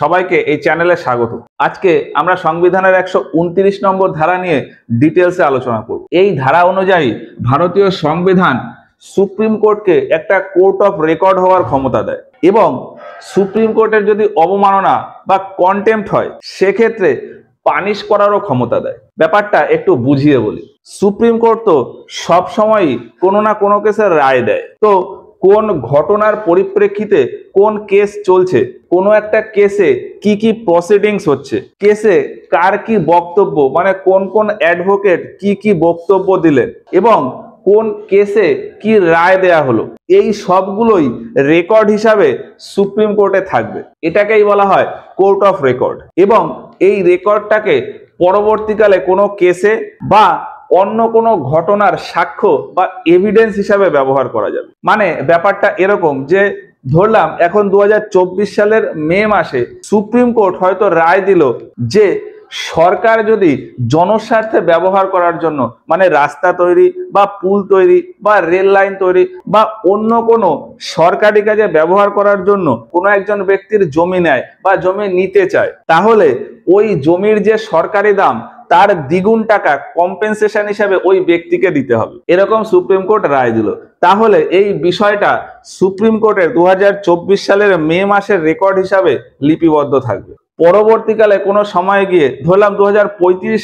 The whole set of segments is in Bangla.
সবাইকে এই চ্যানেলে স্বাগত আজকে আমরা সংবিধানের একশো নম্বর ধারা নিয়ে ডিটেলসে আলোচনা করব এই ধারা অনুযায়ী ভারতীয় সংবিধান সুপ্রিম কোর্টকে একটা কোর্ট অফ রেকর্ড হওয়ার ক্ষমতা দেয় এবং সুপ্রিম কোর্টের যদি অবমাননা বা কন্টেম্প হয় সেক্ষেত্রে পানিশ করারও ক্ষমতা দেয় ব্যাপারটা একটু বুঝিয়ে বলি সুপ্রিম কোর্ট তো সবসময়ই কোনো না কোনো কেসে রায় দেয় তো কোন ঘটনার পরিপ্রেক্ষিতে কোন কেস চলছে কোন একটা কেসে কি কি প্রসিডিংস হচ্ছে কেসে কার কি বক্তব্য মানে কোন কোন অ্যাডভোকেট কি কি বক্তব্য দিলেন এবং কোন কেসে কি রায় দেয়া হলো এই সবগুলোই রেকর্ড হিসাবে সুপ্রিম কোর্টে থাকবে এটাকেই বলা হয় কোর্ট অফ রেকর্ড এবং এই রেকর্ডটাকে পরবর্তীকালে কোনো কেসে বা অন্য কোনো ঘটনার সাক্ষ্য বা এভিডেন্স হিসাবে ব্যবহার করা যাবে মানে ব্যাপারটা এরকম যে ধরলাম এখন দু সালের মে মাসে সুপ্রিম কোর্ট হয়তো রায় দিল যে সরকার যদি জনস্বার্থে ব্যবহার করার জন্য মানে রাস্তা তৈরি বা পুল তৈরি বা রেল লাইন তৈরি বা অন্য কোনো সরকারি কাজে ব্যবহার করার জন্য কোনো একজন ব্যক্তির জমি নেয় বা জমি নিতে চায় তাহলে ওই জমির যে সরকারি দাম তার দ্বিগুণ টাকা কম্পেনসেশন হিসাবে ওই ব্যক্তিকে দিতে হবে এরকম সুপ্রিম কোর্ট রায় দিল তাহলে এই বিষয়টা সুপ্রিম কোর্টের দু সালের মে মাসের রেকর্ড হিসাবে লিপিবদ্ধ থাকবে পরবর্তীকালে কোনো সময় গিয়ে ধরলাম দু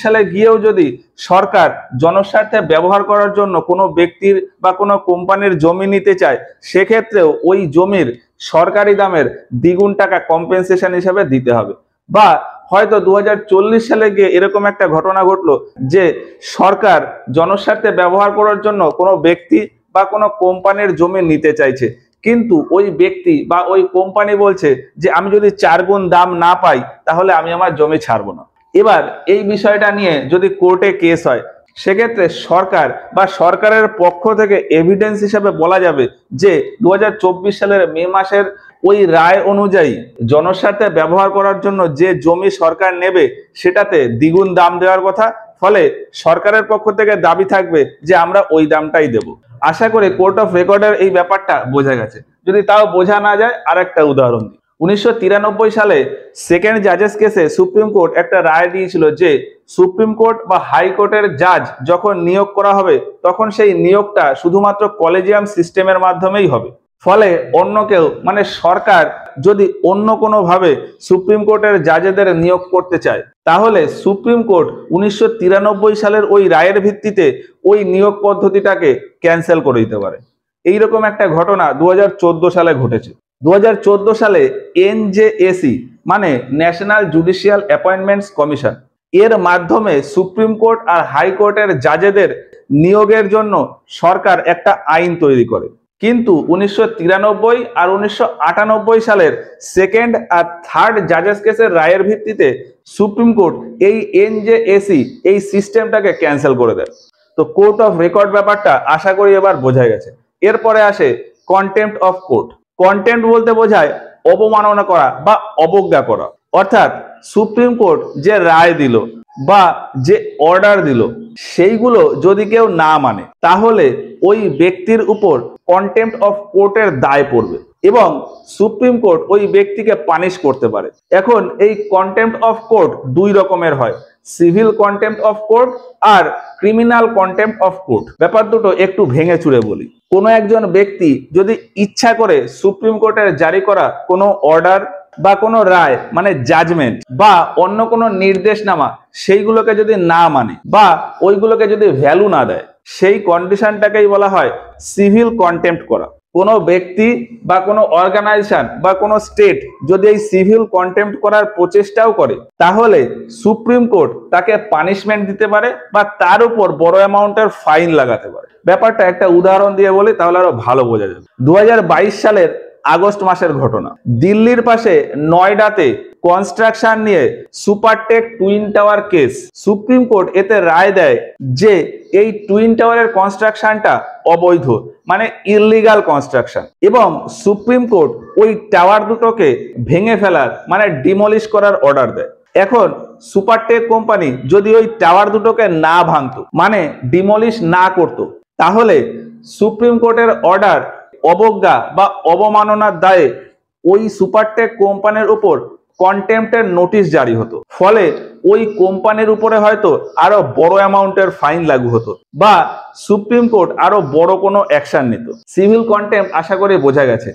সালে গিয়েও যদি সরকার জনস্বার্থে ব্যবহার করার জন্য কোনো ব্যক্তির বা কোনো কোম্পানির জমি নিতে চায় সেক্ষেত্রেও ওই জমির সরকারি দামের দ্বিগুণ টাকা কম্পেনসেশন হিসাবে দিতে হবে বা হয়তো দু সালে গিয়ে এরকম একটা ঘটনা ঘটলো যে সরকার জনস্বার্থে ব্যবহার করার জন্য কোনো ব্যক্তি বা কোনো কোম্পানির জমি নিতে চাইছে কিন্তু ওই ব্যক্তি বা ওই কোম্পানি বলছে যে আমি যদি চারগুণ দাম না পাই তাহলে আমি আমার জমি ছাড়বো না এবার এই বিষয়টা নিয়ে যদি কোর্টে কেস হয় সেক্ষেত্রে সরকার বা সরকারের পক্ষ থেকে এভিডেন্স হিসাবে বলা যাবে যে দু সালের মে মাসের ওই রায় অনুযায়ী জনস্বার্থে ব্যবহার করার জন্য যে জমি সরকার নেবে সেটাতে দ্বিগুণ দাম দেওয়ার কথা ফলে সরকারের পক্ষ থেকে দাবি থাকবে যে আমরা ওই দামটাই দেব আশা করে কোর্ট অফ রেকর্ডের এই ব্যাপারটা বোঝা গেছে যদি তাও বোঝা না যায় আর একটা উদাহরণ দিই উনিশশো সালে সেকেন্ড জাজেস কেসে সুপ্রিম কোর্ট একটা রায় দিয়েছিল যে সুপ্রিম কোর্ট বা হাইকোর্টের জাজ যখন নিয়োগ করা হবে তখন সেই নিয়োগটা শুধুমাত্র কলেজিয়াম সিস্টেমের মাধ্যমেই হবে ফলে অন্য কেউ মানে সরকার যদি অন্য কোনোভাবে সুপ্রিম কোর্টের জাজেদের নিয়োগ করতে চায় তাহলে সুপ্রিম কোর্ট উনিশশো সালের ওই রায়ের ভিত্তিতে ওই নিয়োগ পদ্ধতিটাকে ক্যান্সেল করে দিতে পারে এইরকম একটা ঘটনা দু সালে ঘটেছে দু সালে এনজেএসি মানে ন্যাশনাল জুডিশিয়াল অ্যাপয়েন্টমেন্টস কমিশন এর মাধ্যমে সুপ্রিম কোর্ট আর হাইকোর্টের জাজেদের নিয়োগের জন্য সরকার একটা আইন তৈরি করে কিন্তু উনিশশো আর উনিশশো সালের সেকেন্ড আর থার্ড জাজেস কেসের রায়ের ভিত্তিতে সুপ্রিম কোর্ট এই এনজেএসি এই সিস্টেমটাকে ক্যান্সেল করে দেয় তো কোর্ট অফ রেকর্ড ব্যাপারটা আশা করি এবার বোঝা গেছে এরপরে আসে কন্টেম্প অফ কোর্ট কন্টেম্প বলতে বোঝায় অবমাননা করা বা অবজ্ঞা করা অর্থাৎ সুপ্রিম কোর্ট যে রায় দিল বা যে অর্ডার দিল সেইগুলো যদি কেউ না মানে তাহলে ওই ব্যক্তির উপর কন্টেম্প অফ কোর্টের দায় পড়বে এবং সুপ্রিম কোর্ট ওই ব্যক্তিকে পানিশ করতে পারে এখন এই কন্টেম্প অফ কোর্ট দুই রকমের হয় সিভিল কন্টেম্প অফ কোর্ট আর ক্রিমিনাল কন্টেম্প অফ কোর্ট ব্যাপার দুটো একটু ভেঙে চুড়ে বলি কোনো একজন ব্যক্তি যদি ইচ্ছা করে সুপ্রিম কোর্টের জারি করা কোনো অর্ডার বা কোনো রায় মানে জাজমেন্ট বা অন্য কোনো নির্দেশনামা সেইগুলোকে যদি না মানে বা ওইগুলোকে যদি ভ্যালু না দেয় সেই কন্ডিশনটাকেই বলা হয় সিভিল কন্টেম্প্ট করা কোনো ব্যক্তি বা কোনো অর্গানাইজেশন বা কোনো স্টেট যদি এই সিভিল কন্টেম্প্ট করার প্রচেষ্টাও করে তাহলে সুপ্রিম কোর্ট তাকে পানিশমেন্ট দিতে পারে বা তার উপর বড় অ্যামাউন্টের ফাইন লাগাতে পারে ব্যাপারটা একটা উদাহরণ দিয়ে বলি তাহলে আরো ভালো বোঝা যাবে দু সালের আগস্ট মাসের ঘটনা দিল্লির পাশে নয়ডাতে কনস্ট্রাকশন নিয়ে Supertech twin tower case Supreme Court এতে রায় দেয় যে এই টুইন টাওয়ারের কনস্ট্রাকশনটা অবৈধ মানে ইলিগাল কনস্ট্রাকশন এবং সুপ্রিম কোর্ট ওই টাওয়ার দুটোকে ভেঙে ফেলার মানে ডিমলিশ করার অর্ডার দেয় এখন সুপারটেক কোম্পানি যদি ওই টাওয়ার দুটোকে না ভাঙত মানে ডিমলিশ না করত তাহলে সুপ্রিম কোর্টের অর্ডার অবজ্ঞা বা অবমাননার দায়ে ওই সুপারটেক কোম্পানির উপর কন্টেম্পটের নোটিশ জারি হতো ফলে ওই কোম্পানির উপরে হয়তো আরো বড় অ্যামাউন্টের ফাইন লাগু হতো বা সুপ্রিম কোর্ট আরো বড় কোনো অ্যাকশন নিত সিভিল কন্টেম্প আশা করে বোঝা গেছে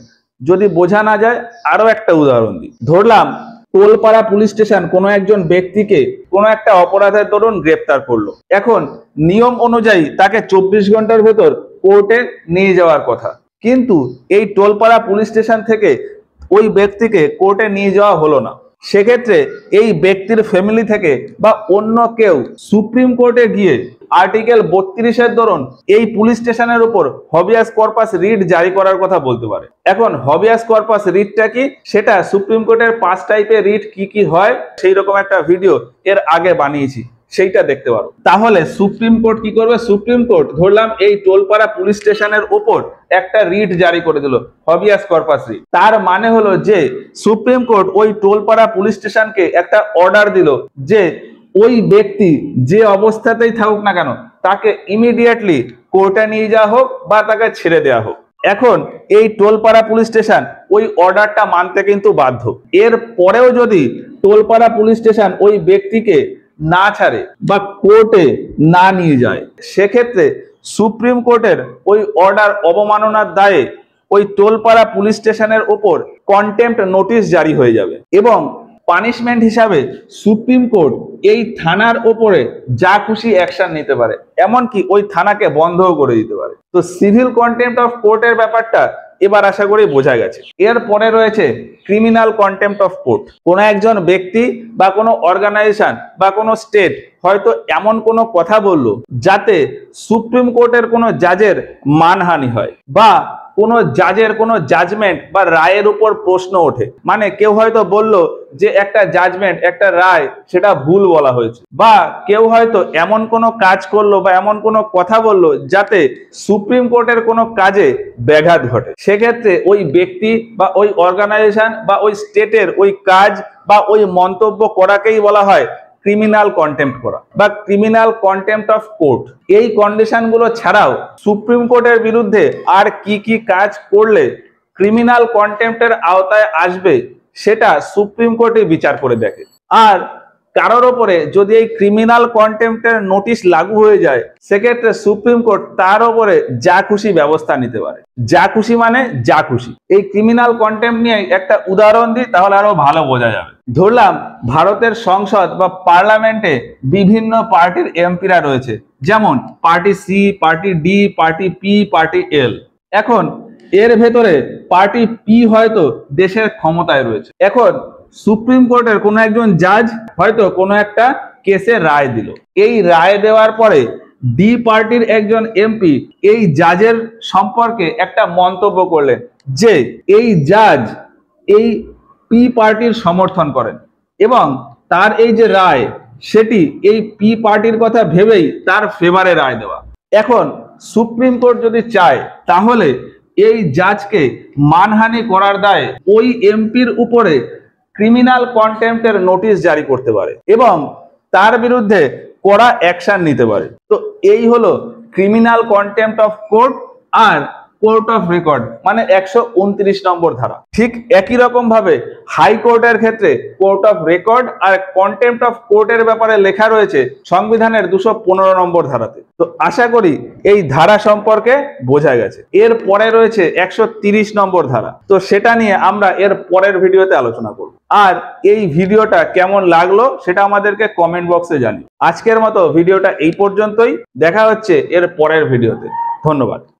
যদি বোঝা না যায় আরো একটা উদাহরণ দিই ধরলাম টোলপাড়া পুলিশ স্টেশন কোনো একজন ব্যক্তিকে কোনো একটা অপরাধের দরুন গ্রেপ্তার করলো এখন নিয়ম অনুযায়ী তাকে চব্বিশ ঘন্টার ভেতর কোর্টে নিয়ে যাওয়ার কথা কিন্তু এই টোলপাড়া পুলিশ স্টেশন থেকে ওই ব্যক্তিকে কোর্টে নিয়ে যাওয়া হলো না সেক্ষেত্রে এই ব্যক্তির ফ্যামিলি থেকে বা অন্য কেউ সুপ্রিম কোর্টে গিয়ে আর্টিকেল বত্রিশের ধরন এই পুলিশ স্টেশনের উপর হবিয়াস কর্পাস রিট জারি করার কথা বলতে পারে এখন হবিয়াস কর্পাস রিটটা কি সেটা সুপ্রিম কোর্টের পাঁচ টাইপের রিট কি কি হয় সেই রকম একটা ভিডিও এর আগে বানিয়েছি সেইটা দেখতে পারো তাহলে সুপ্রিম কোর্ট কি করবে সুপ্রিম কোর্ট ধরলাম এই টোলপাড়া পুলিশ স্টেশনের ওপর একটা রিট জারি করে দিল হবিয়াস কর্পাস রিট তার মানে হলো যে সুপ্রিম কোর্ট ওই টোলপাড়া পুলিশ স্টেশনকে একটা অর্ডার দিল যে ওই ব্যক্তি যে অবস্থাতেই থাকুক না কেন তাকে ইমিডিয়েটলি কোর্টে নিয়ে যাওয়া হোক বা তাকে ছেড়ে দেওয়া হোক এখন এই টোলপাড়া পুলিশ স্টেশন ওই অর্ডারটা মানতে কিন্তু বাধ্য এর পরেও যদি টোলপাড়া পুলিশ স্টেশন ওই ব্যক্তিকে না ছাড়ে বা কোর্টে না নিয়ে যায় সেক্ষেত্রে সুপ্রিম কোর্টের ওই অর্ডার অবমাননার দায়ে ওই টোলপাড়া পুলিশ স্টেশনের ওপর কন্টেম্প্ট নোটিশ জারি হয়ে যাবে এবং পানিশমেন্ট হিসাবে সুপ্রিম কোর্ট এই থানার ওপরে যা খুশি অ্যাকশন নিতে পারে এমনকি ওই থানাকে বন্ধও করে দিতে পারে তো সিভিল কন্টেম্প অফ কোর্টের ব্যাপারটা এবার আশা করি বোঝা গেছে এর পরে রয়েছে ক্রিমিনাল কন্টেম্পট অফ কোর্ট কোনো একজন ব্যক্তি বা কোনো অর্গানাইজেশন বা কোনো স্টেট হয়তো এমন কোনো কথা বলল যাতে সুপ্রিম কোর্টের কোনো জাজের মানহানি হয় বা কোনো জাজের কোনো জাজমেন্ট বা রায়ের উপর প্রশ্ন ওঠে মানে কেউ হয়তো বলল যে একটা জাজমেন্ট একটা রায় সেটা ভুল বলা হয়েছে বা কেউ হয়তো এমন কোনো কাজ করলো বা এমন কোনো কথা বললো যাতে সুপ্রিম কোর্টের কোনো কাজে ব্যাঘাত ঘটে সেক্ষেত্রে ওই ব্যক্তি বা ওই অর্গানাইজেশন বা ওই স্টেটের ওই কাজ বা ওই মন্তব্য করাকেই বলা হয় ক্রিমিনাল কন্টেম্প করা বা ক্রিমিনাল কন্টেম্প অফ কোর্ট এই কন্ডিশনগুলো ছাড়াও সুপ্রিম কোর্টের বিরুদ্ধে আর কি কি কাজ করলে ক্রিমিনাল কন্টেম্পের আওতায় আসবে সেটা সুপ্রিম কোর্টে বিচার করে দেখে আর কারোর ওপরে যদি এই ক্রিমিনাল কন্টেম্পের নোটিশ লাগু হয়ে যায় সেক্ষেত্রে সুপ্রিম কোর্ট তার ওপরে যা খুশি ব্যবস্থা নিতে পারে যা খুশি মানে যা খুশি এই ক্রিমিনাল কন্টেম্প নিয়ে একটা উদাহরণ দিই তাহলে আরো ভালো বোঝা যাবে ধরলাম ভারতের সংসদ বা পার্লামেন্টে বিভিন্ন পার্টির এমপিরা রয়েছে যেমন party C party D party P party L এখন এর ভেতরে পার্টি পি হয়তো দেশের ক্ষমতায় রয়েছে এখন সুপ্রিম কোর্টের কোনো একজন জাজ হয়তো কোনো একটা কেসে রায় দিল এই রায় দেওয়ার পরে ডি পার্টির একজন এমপি এই জাজের সম্পর্কে একটা মন্তব্য করলেন যে এই জাজ এই পি পার্টির সমর্থন করেন এবং তার এই যে রায় সেটি এই পি পার্টির কথা ভেবেই তার ফেভারে রায় দেওয়া এখন সুপ্রিম কোর্ট যদি চায় তাহলে এই জাজকে মানহানি করার দায়ে ওই এমপির উপরে ক্রিমিনাল কন্টেম্পের নোটিশ জারি করতে পারে এবং তার বিরুদ্ধে কড়া অ্যাকশন নিতে পারে তো এই হলো ক্রিমিনাল কন্টেম্পট অফ কোর্ট আর কোর্ট অফ রেকর্ড মানে একশো নম্বর ধারা ঠিক একই রকম ভাবে হাইকোর্টের ক্ষেত্রে কোর্ট অফ রেকর্ড আর কন্টেম্প অফ কোর্টের ব্যাপারে লেখা রয়েছে সংবিধানের দুশো নম্বর ধারাতে তো আশা করি এই ধারা সম্পর্কে বোঝা গেছে এর পরে রয়েছে একশো নম্বর ধারা তো সেটা নিয়ে আমরা এর পরের ভিডিওতে আলোচনা করব আর এই ভিডিওটা কেমন লাগলো সেটা আমাদেরকে কমেন্ট বক্সে জানি আজকের মতো ভিডিওটা এই পর্যন্তই দেখা হচ্ছে এর পরের ভিডিওতে ধন্যবাদ